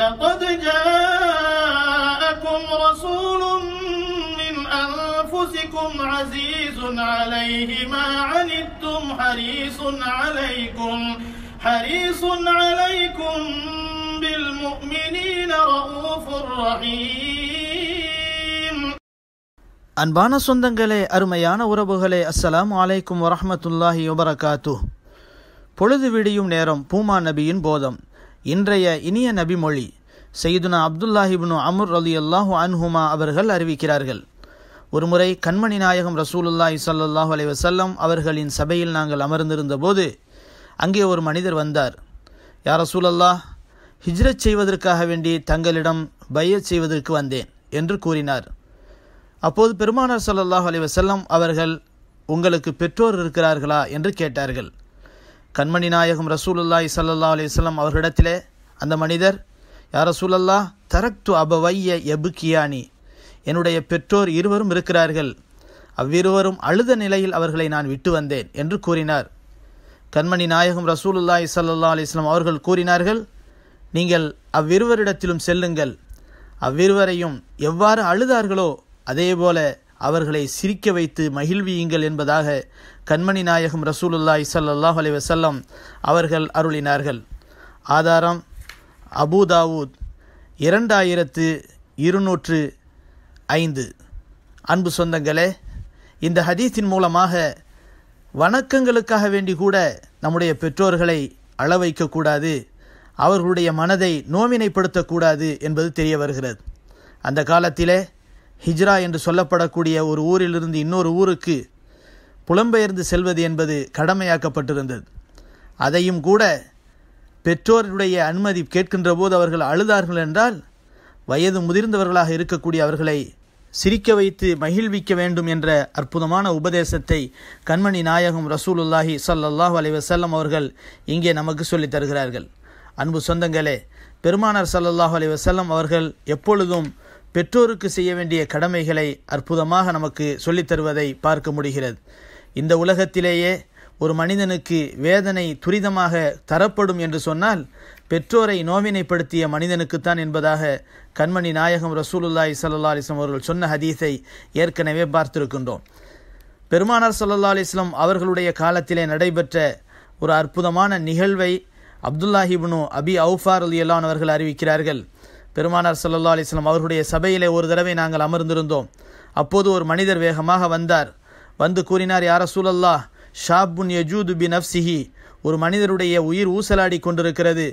لقد جاءكم رسول من أنفسكم عزيز عليه ما عنتم حريص عليكم حريص عليكم بالمؤمنين رؤوف رحيم أنبانا سندنگلے أرميانا وربغلے السلام عليكم ورحمة الله وبركاته பொழுது விடியும் நேரம் பூமா நபியின் போதம் இன்றைய இனிய நபிமொழி செய்துனா அப்துல்லாஹிப்னு அமுர் அலி அல்லாஹு அன்ஹுமா அவர்கள் அறிவிக்கிறார்கள் ஒருமுறை கண்மணி நாயகம் ரசூலுல்லாஹி சல்லாஹூ அலி வசல்லம் அவர்களின் சபையில் நாங்கள் அமர்ந்திருந்த போது அங்கே ஒரு மனிதர் வந்தார் யார் ரசூலல்லாஹ் ஹிஜ்ரத் செய்வதற்காக வேண்டி தங்களிடம் பையச் செய்வதற்கு வந்தேன் என்று கூறினார் அப்போது பெருமானார் சல்லாஹ் அலி வசல்லம் அவர்கள் உங்களுக்கு பெற்றோர் இருக்கிறார்களா என்று கேட்டார்கள் கண்மணி நாயகம் ரசூலுல்லாய் சல்லா அலிஸ்லாம் அவர்களிடத்திலே அந்த மனிதர் யார் ரசூலல்லா தரக்து அபவைய எபுக்கியானி என்னுடைய பெற்றோர் இருவரும் இருக்கிறார்கள் அவ்விருவரும் அழுத நிலையில் அவர்களை நான் விட்டு வந்தேன் என்று கூறினார் கண்மணி நாயகம் ரசூலுல்லாய் சல்லா அலிஸ்லாம் அவர்கள் கூறினார்கள் நீங்கள் அவ்விருவரிடத்திலும் செல்லுங்கள் அவ்விருவரையும் எவ்வாறு அழுதார்களோ அதேபோல அவர்களை சிரிக்க வைத்து மகிழ்வியுங்கள் என்பதாக கண்மணி நாயகம் ரசூலுல்லா இசல்லாஹ் அலி அவர்கள் அருளினார்கள் ஆதாரம் அபுதாவூத் இரண்டாயிரத்து இருநூற்று ஐந்து அன்பு சொந்தங்களே இந்த ஹதீஸின் மூலமாக வணக்கங்களுக்காக வேண்டி கூட நம்முடைய பெற்றோர்களை அள வைக்கக்கூடாது அவர்களுடைய மனதை நோவினைப்படுத்தக்கூடாது என்பது தெரிய வருகிறது அந்த காலத்திலே ஹிஜ்ரா என்று சொல்லப்படக்கூடிய ஒரு ஊரிலிருந்து இன்னொரு ஊருக்கு புலம்பெயர்ந்து செல்வது என்பது கடமையாக்கப்பட்டிருந்தது அதையும் கூட பெற்றோருடைய அனுமதி கேட்கின்ற போது அவர்கள் அழுதார்கள் என்றால் வயது முதிர்ந்தவர்களாக இருக்கக்கூடிய அவர்களை சிரிக்க வைத்து மகிழ்விக்க வேண்டும் என்ற அற்புதமான உபதேசத்தை கண்மணி நாயகம் ரசூலுல்லாஹி சல்லாஹூ அலைவசல்லம் அவர்கள் இங்கே நமக்கு சொல்லித் தருகிறார்கள் அன்பு சொந்தங்களே பெருமானார் சல்லாஹூ அலைவசல்லம் அவர்கள் எப்பொழுதும் பெற்றோருக்கு செய்ய வேண்டிய கடமைகளை அற்புதமாக நமக்கு சொல்லித்தருவதை பார்க்க முடிகிறது இந்த உலகத்திலேயே ஒரு மனிதனுக்கு வேதனை துரிதமாக தரப்படும் என்று சொன்னால் பெற்றோரை நோவினைப்படுத்திய மனிதனுக்குத்தான் என்பதாக கண்மணி நாயகம் ரசூலுல்லாய் சல்லா அலிஸ்லாம் அவர்கள் சொன்ன ஹதீஸை ஏற்கனவே பார்த்திருக்கின்றோம் பெருமானார் சல்லா அலிஸ்லாம் அவர்களுடைய காலத்திலே நடைபெற்ற ஒரு அற்புதமான நிகழ்வை அப்துல்லாஹிபுனு அபி அவுஃபார் அலியல்லான் அவர்கள் அறிவிக்கிறார்கள் பெருமானார் சல்லா அலிஸ்லாம் அவர்களுடைய சபையிலே ஒரு தடவை நாங்கள் அமர்ந்திருந்தோம் அப்போது ஒரு மனிதர் வேகமாக வந்தார் வந்து கூறினார் யார சூழல்லா ஷாபுன் யஜூது பின் அஃப்சிஹி ஒரு மனிதருடைய உயிர் ஊசலாடி கொண்டிருக்கிறது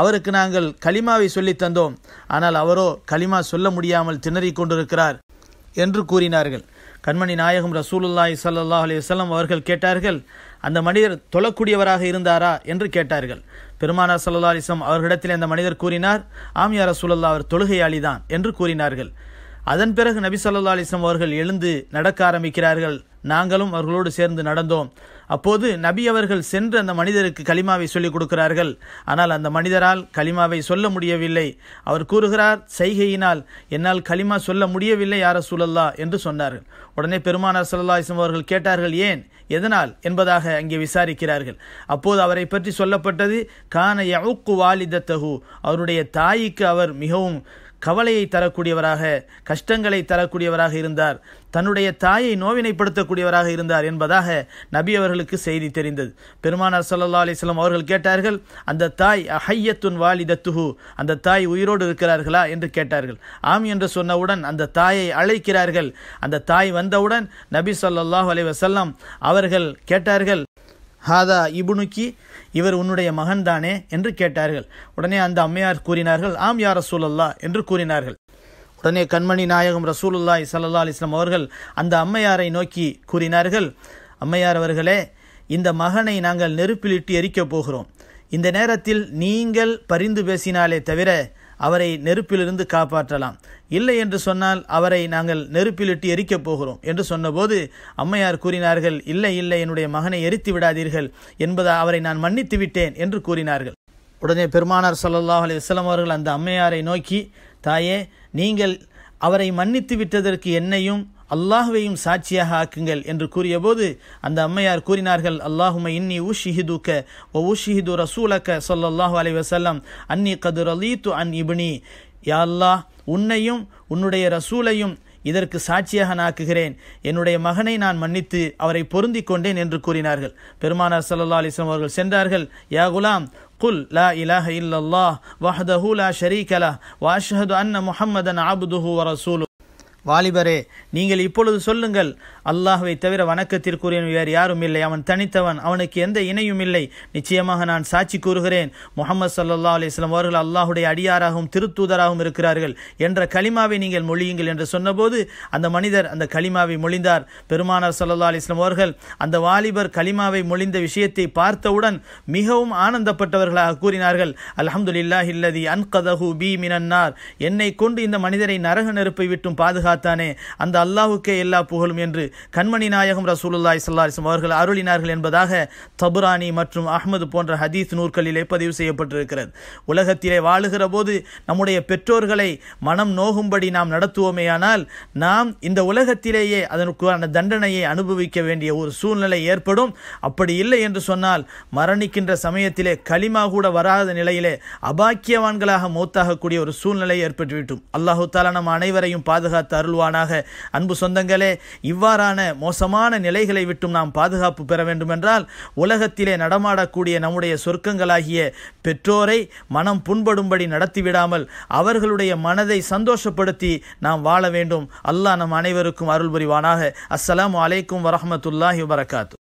அவருக்கு நாங்கள் களிமாவை சொல்லி தந்தோம் ஆனால் அவரோ களிமா சொல்ல முடியாமல் திணறிக் கொண்டிருக்கிறார் என்று கூறினார்கள் கண்மணி நாயகம் ரசூலுல்லாய் சல்லா அலி அவர்கள் கேட்டார்கள் அந்த மனிதர் தொழக்கூடியவராக இருந்தாரா என்று கேட்டார்கள் பெருமானார் சல்லா அலிஸ்லாம் அவர்களிடத்தில் அந்த மனிதர் கூறினார் ஆமியார் ரசூலுல்லா அவர் தொழுகையாளி தான் என்று கூறினார்கள் அதன் பிறகு நபி சல்லா அலிஸ்லாம் அவர்கள் எழுந்து நடக்க ஆரம்பிக்கிறார்கள் நாங்களும் அவர்களோடு சேர்ந்து நடந்தோம் அப்போது நபி அவர்கள் சென்று அந்த மனிதருக்கு கலிமாவை சொல்லிக் கொடுக்கிறார்கள் ஆனால் அந்த மனிதரால் கலிமாவை சொல்ல முடியவில்லை அவர் கூறுகிறார் செய்கையினால் என்னால் களிமா சொல்ல முடியவில்லை யார சூழல்லா என்று சொன்னார்கள் உடனே பெருமானார் சல்லா இஸ்லாம் அவர்கள் கேட்டார்கள் ஏன் எதனால் என்பதாக அங்கே விசாரிக்கிறார்கள் அப்போது அவரை பற்றி சொல்லப்பட்டது கான யவுக்கு வாலிதத்தகு அவருடைய தாய்க்கு அவர் மிகவும் கவலையை தரக்கூடியவராக கஷ்டங்களை தரக்கூடியவராக இருந்தார் தன்னுடைய தாயை நோவினைப்படுத்தக்கூடியவராக இருந்தார் என்பதாக நபி அவர்களுக்கு செய்தி தெரிந்தது பெருமானார் சல்லா அலிஸ்லாம் அவர்கள் கேட்டார்கள் அந்த தாய் அஹையத்துன் வாலிதத்துஹு அந்த தாய் உயிரோடு இருக்கிறார்களா என்று கேட்டார்கள் ஆம் என்று சொன்னவுடன் அந்த தாயை அழைக்கிறார்கள் அந்த தாய் வந்தவுடன் நபி சொல்லாஹ் அலி வசல்லாம் அவர்கள் கேட்டார்கள் ஹாதா இபுனுக்கி இவர் உன்னுடைய மகன்தானே என்று கேட்டார்கள் உடனே அந்த அம்மையார் கூறினார்கள் ஆம் யார் ரசூலல்லா என்று கூறினார்கள் உடனே கண்மணி நாயகம் ரசூலுல்லாய் இசல்லா அலிஸ்லாம் அவர்கள் அந்த அம்மையாரை நோக்கி கூறினார்கள் அம்மையார் அவர்களே இந்த மகனை நாங்கள் நெருப்பிலிட்டு எரிக்கப் போகிறோம் இந்த நேரத்தில் நீங்கள் பரிந்து பேசினாலே தவிர அவரை நெருப்பிலிருந்து காப்பாற்றலாம் இல்லை என்று சொன்னால் அவரை நாங்கள் நெருப்பிலிட்டு எரிக்கப் போகிறோம் என்று சொன்னபோது அம்மையார் கூறினார்கள் இல்லை இல்லை என்னுடைய மகனை எரித்து விடாதீர்கள் என்பதை அவரை நான் மன்னித்து விட்டேன் என்று கூறினார்கள் உடனே பெருமானார் சல்லாஹ் அலி வஸ்லம் அவர்கள் அந்த அம்மையாரை நோக்கி தாயே நீங்கள் அவரை மன்னித்து விட்டதற்கு என்னையும் அல்லாஹுவையும் சாட்சியாக ஆக்குங்கள் என்று கூறியபோது அந்த அம்மையார் கூறினார்கள் அல்லாஹும இன்னி உஷிஹிதுக்க ஓ உஷிஹிது ரசூலக்க சொல்லல்லாஹு அலி வசல்லம் அன்னி கதுர் அலீத்து அன் இபினி யா அல்லாஹ் உன்னையும் உன்னுடைய ரசூலையும் இதற்கு சாட்சியாக நாக்குகிறேன் என்னுடைய மகனை நான் மன்னித்து அவரை பொருந்தி கொண்டேன் என்று கூறினார்கள் பெருமானார் சல்லா அலிஸ்லாம் அவர்கள் சென்றார்கள் யா குலாம் குல் லா இலாஹ இல்லல்லா வஹதஹூ லா ஷரீகலா வாஷஹது அன்ன முஹம்மதன் ஆபுதுஹூ வரசூலு வாலிபரே நீங்கள் இப்பொழுது சொல்லுங்கள் அல்லாஹுவை தவிர வணக்கத்திற்குரியன் வேறு யாரும் இல்லை அவன் தனித்தவன் அவனுக்கு எந்த இணையும் இல்லை நிச்சயமாக நான் சாட்சி கூறுகிறேன் முகமது சல்லா அலிஸ்லாம் அவர்கள் அல்லாஹுடைய அடியாராகவும் திருத்தூதராகவும் இருக்கிறார்கள் என்ற களிமாவை நீங்கள் மொழியுங்கள் என்று சொன்னபோது அந்த மனிதர் அந்த களிமாவை மொழிந்தார் பெருமானார் சல்லா அலிஸ்லாம் அவர்கள் அந்த வாலிபர் களிமாவை மொழிந்த விஷயத்தை பார்த்தவுடன் மிகவும் ஆனந்தப்பட்டவர்களாக கூறினார்கள் அலமதுல்லா இல்லதி அன்கதஹு பி மினன்னார் என்னை கொண்டு இந்த மனிதரை நரக நெருப்பை விட்டும் பாதுகாத்து தானே அந்த அல்லாஹுக்கே எல்லா புகழும் என்று கண்மணி நாயகம் ரசூலுல்லாய் சல்லாஹிஸ்லாம் அவர்கள் அருளினார்கள் என்பதாக தபுரானி மற்றும் அஹமது போன்ற ஹதீஸ் நூற்களிலே பதிவு செய்யப்பட்டிருக்கிறது உலகத்திலே வாழுகிற போது நம்முடைய பெற்றோர்களை மனம் நோகும்படி நாம் நடத்துவோமேயானால் நாம் இந்த உலகத்திலேயே அதற்கான தண்டனையை அனுபவிக்க வேண்டிய ஒரு சூழ்நிலை ஏற்படும் அப்படி இல்லை என்று சொன்னால் மரணிக்கின்ற சமயத்திலே களிமா கூட வராத நிலையிலே அபாக்கியவான்களாக மூத்தாகக்கூடிய ஒரு சூழ்நிலை ஏற்பட்டுவிட்டும் அல்லாஹு தாலா நம் அனைவரையும் பாதுகாத்தார் அருள்வானாக அன்பு சொந்தங்களே இவ்வாறான மோசமான நிலைகளை விட்டும் நாம் பாதுகாப்பு பெற வேண்டுமென்றால் உலகத்திலே நடமாடக்கூடிய நம்முடைய சொர்க்கங்களாகிய பெற்றோரை மனம் புண்படும்படி நடத்திவிடாமல் அவர்களுடைய மனதை சந்தோஷப்படுத்தி நாம் வாழ வேண்டும் அல்லாஹ் நம் அனைவருக்கும் அருள் புரிவானாக அஸ்லாம் வலைக்கும் வரமத்துல்லாஹி வரகாத்து